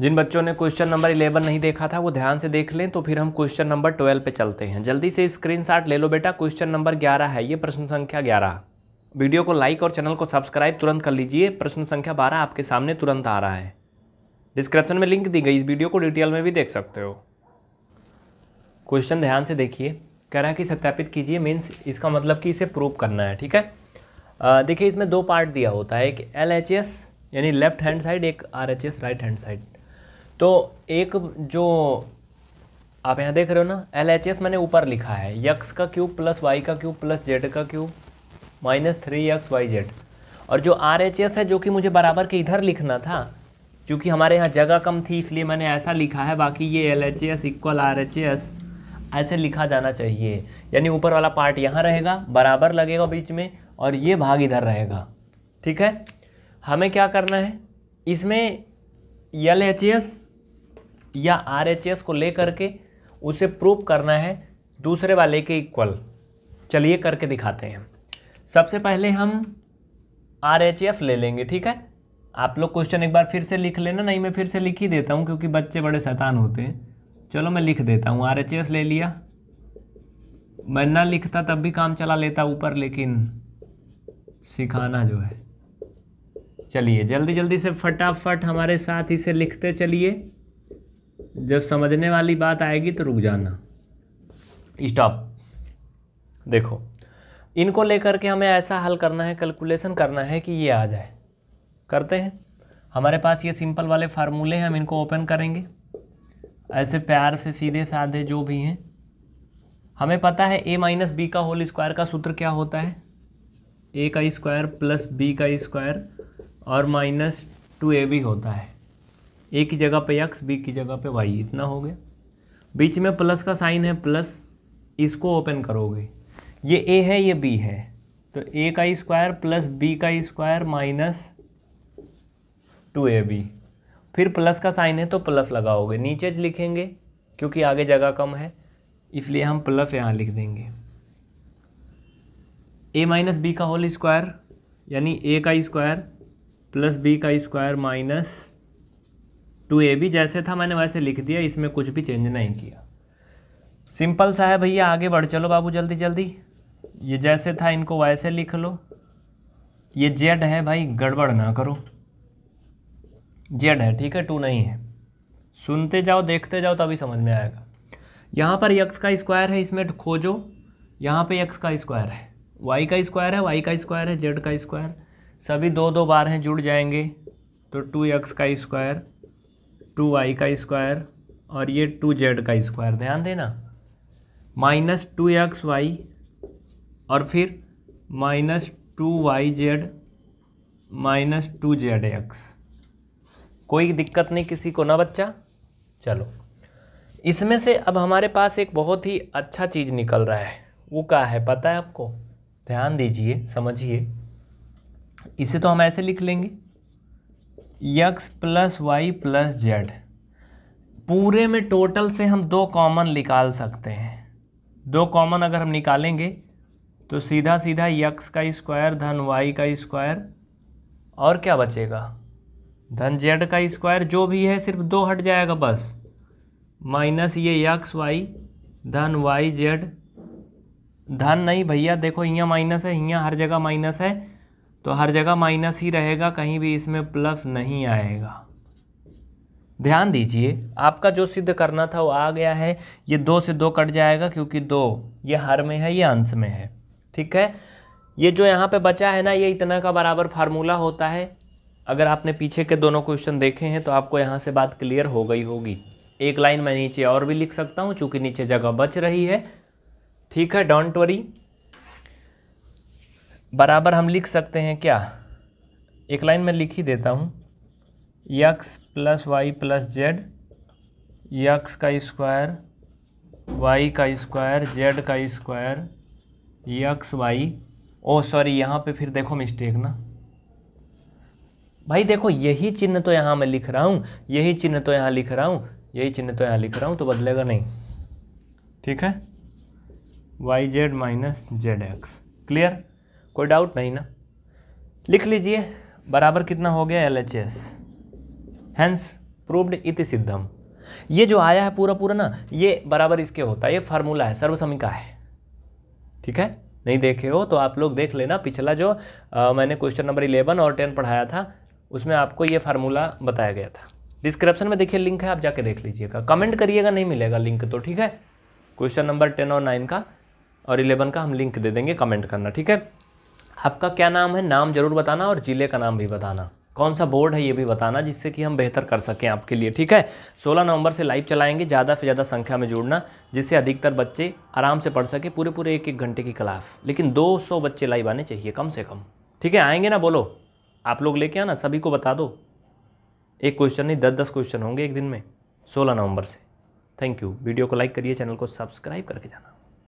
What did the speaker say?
जिन बच्चों ने question number eleven नहीं देखा था वो ध्यान से देख लें तो फिर हम क्वेश्चन नंबर ट्वेल्व पे चलते हैं जल्दी से स्क्रीनशॉट ले लो बेटा क्वेश्चन नंबर ग्यारह है ये प्रश्न संख्या ग्यारह वीडियो को लाइक और चैनल को सब्सक्राइब तुरंत कर लीजिए प्रश्न संख्या बारह आपके सामने तुरंत आ रहा है डिस्क्रिप्शन में लिंक दी गई इस वीडियो को डिटेल में भी देख सकते हो क्वेश्चन ध्यान से देखिए कह रहा है कि सत्यापित कीजिए मीन्स इसका मतलब कि इसे प्रूव करना है ठीक है देखिए इसमें दो पार्ट दिया होता है एक एल यानी लेफ्ट हैंड साइड एक आर राइट हैंड साइड तो एक जो आप यहाँ देख रहे हो ना एल एच एस मैंने ऊपर लिखा है यक्स का क्यूब प्लस वाई का क्यूब प्लस जेड का cube minus three x y z और जो आर एच एस है जो कि मुझे बराबर के इधर लिखना था क्योंकि हमारे यहाँ जगह कम थी इसलिए मैंने ऐसा लिखा है बाकी ये L H S equal R H S ऐसे लिखा जाना चाहिए यानी ऊपर वाला पार्ट यहाँ रहेगा बराबर लगेगा बीच में और ये भाग इधर रहेगा ठीक है हमें क्या करना है इसमें एल एच एस या आर को लेकर के उसे प्रूव करना है दूसरे वाले के इक्वल चलिए करके दिखाते हैं सबसे पहले हम आर ले लेंगे ठीक है आप लोग क्वेश्चन एक बार फिर से लिख लेना नहीं मैं फिर से लिख ही देता हूँ क्योंकि बच्चे बड़े शैतान होते हैं चलो मैं लिख देता हूँ आर ले लिया मैं ना लिखता तब भी काम चला लेता ऊपर लेकिन सिखाना जो है चलिए जल्दी जल्दी से फटाफट हमारे साथ इसे लिखते चलिए जब समझने वाली बात आएगी तो रुक जाना स्टॉप देखो इनको लेकर के हमें ऐसा हल करना है कैलकुलेशन करना है कि ये आ जाए करते हैं हमारे पास ये सिंपल वाले फार्मूले हैं हम इनको ओपन करेंगे ऐसे प्यार से सीधे साधे जो भी हैं हमें पता है ए माइनस बी का होल स्क्वायर का सूत्र क्या होता है ए का स्क्वायर प्लस बी का स्क्वायर और माइनस टू ए भी होता है ए की जगह पे एक्स बी की जगह पे वाई इतना हो गया बीच में प्लस का साइन है प्लस इसको ओपन करोगे ये ए है ये बी है तो ए का स्क्वायर प्लस बी का square minus two A B फिर प्लस का साइन है तो प्लस लगाओगे नीचे लिखेंगे क्योंकि आगे जगह कम है इसलिए हम प्लस यहाँ लिख देंगे ए माइनस बी का होल स्क्वायर यानी ए का स्क्वायर प्लस बी का square minus two A B जैसे था मैंने वैसे लिख दिया इसमें कुछ भी चेंज नहीं किया सिंपल सा है भैया आगे बढ़ चलो बाबू जल्दी जल्दी ये जैसे था इनको वैसे लिख लो ये जेड है भाई गड़बड़ ना करो जेड है ठीक है टू नहीं है सुनते जाओ देखते जाओ तभी समझ में आएगा यहाँ पर यक्स का स्क्वायर है इसमें खोजो यहाँ पे यक्स का स्क्वायर है वाई का स्क्वायर है वाई का स्क्वायर है जेड का स्क्वायर सभी दो दो बार हैं जुड़ जाएंगे तो टू यक्स का स्क्वायर टू वाई का स्क्वायर और ये टू जेड का स्क्वायर ध्यान देना माइनस टू एक्स वाई और फिर minus two y z minus two z x कोई दिक्कत नहीं किसी को ना बच्चा चलो इसमें से अब हमारे पास एक बहुत ही अच्छा चीज़ निकल रहा है वो क्या है पता है आपको ध्यान दीजिए समझिए इसे तो हम ऐसे लिख लेंगे x plus y plus z पूरे में टोटल से हम दो कॉमन निकाल सकते हैं दो कॉमन अगर हम निकालेंगे तो सीधा सीधा यक्स का स्क्वायर धन वाई का स्क्वायर और क्या बचेगा धन जेड का स्क्वायर जो भी है सिर्फ दो हट जाएगा बस माइनस ये यक्स वाई धन वाई जेड धन नहीं भैया देखो यहाँ माइनस है यहाँ हर जगह माइनस है तो हर जगह माइनस ही रहेगा कहीं भी इसमें प्लस नहीं आएगा ध्यान दीजिए आपका जो सिद्ध करना था वो आ गया है ये दो से दो कट जाएगा क्योंकि दो ये हर में है ये अंश में है ठीक है ये जो यहाँ पे बचा है ना ये इतना का बराबर फार्मूला होता है अगर आपने पीछे के दोनों क्वेश्चन देखे हैं तो आपको यहाँ से बात क्लियर हो गई होगी एक लाइन मैं नीचे और भी लिख सकता हूँ चूँकि नीचे जगह बच रही है ठीक है डोंट वरी बराबर हम लिख सकते हैं क्या एक लाइन में लिख ही देता हूँ x plus y plus z x का स्क्वायर वाई का स्क्वायर जेड का square x y oh sorry यहाँ पे फिर देखो मिस्टेक ना भाई देखो यही चिन्ह तो यहाँ मैं लिख रहा हूँ यही चिन्ह तो यहाँ लिख रहा हूँ यही चिन्ह तो यहाँ लिख रहा हूँ तो बदलेगा नहीं ठीक है y z minus z x clear कोई डाउट नहीं ना लिख लीजिए बराबर कितना हो गया L H S hence proved इति सिद्धम ये जो आया है पूरा पूरा ना ये बराबर इसके होता है ये फार्मूला है सर्वसमिका है ठीक है नहीं देखे हो तो आप लोग देख लेना पिछला जो आ, मैंने क्वेश्चन नंबर इलेवन और टेन पढ़ाया था उसमें आपको ये फार्मूला बताया गया था डिस्क्रिप्शन में देखिए लिंक है आप जाके देख लीजिएगा कमेंट करिएगा नहीं मिलेगा लिंक तो ठीक है क्वेश्चन नंबर टेन और नाइन का और इलेवन का हम लिंक दे देंगे कमेंट करना ठीक है आपका क्या नाम है नाम ज़रूर बताना और ज़िले का नाम भी बताना कौन सा बोर्ड है ये भी बताना जिससे कि हम बेहतर कर सकें आपके लिए ठीक है 16 नवंबर से लाइव चलाएंगे ज़्यादा से ज़्यादा संख्या में जुड़ना जिससे अधिकतर बच्चे आराम से पढ़ सके पूरे पूरे एक एक घंटे की क्लास लेकिन 200 बच्चे लाइव आने चाहिए कम से कम ठीक है आएंगे ना बोलो आप लोग लेके आना सभी को बता दो एक क्वेश्चन नहीं दस दस क्वेश्चन होंगे एक दिन में सोलह नवंबर से थैंक यू वीडियो को लाइक करिए चैनल को सब्सक्राइब करके जाना